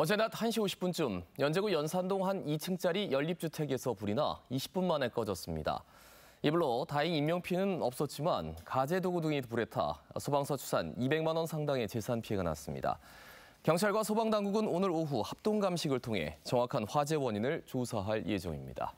어제 낮 1시 50분쯤 연제구 연산동 한 2층짜리 연립주택에서 불이 나 20분 만에 꺼졌습니다. 이불로 다행 인명피해는 없었지만 가재 도구 등이 불에 타 소방서 추산 200만 원 상당의 재산 피해가 났습니다. 경찰과 소방당국은 오늘 오후 합동 감식을 통해 정확한 화재 원인을 조사할 예정입니다.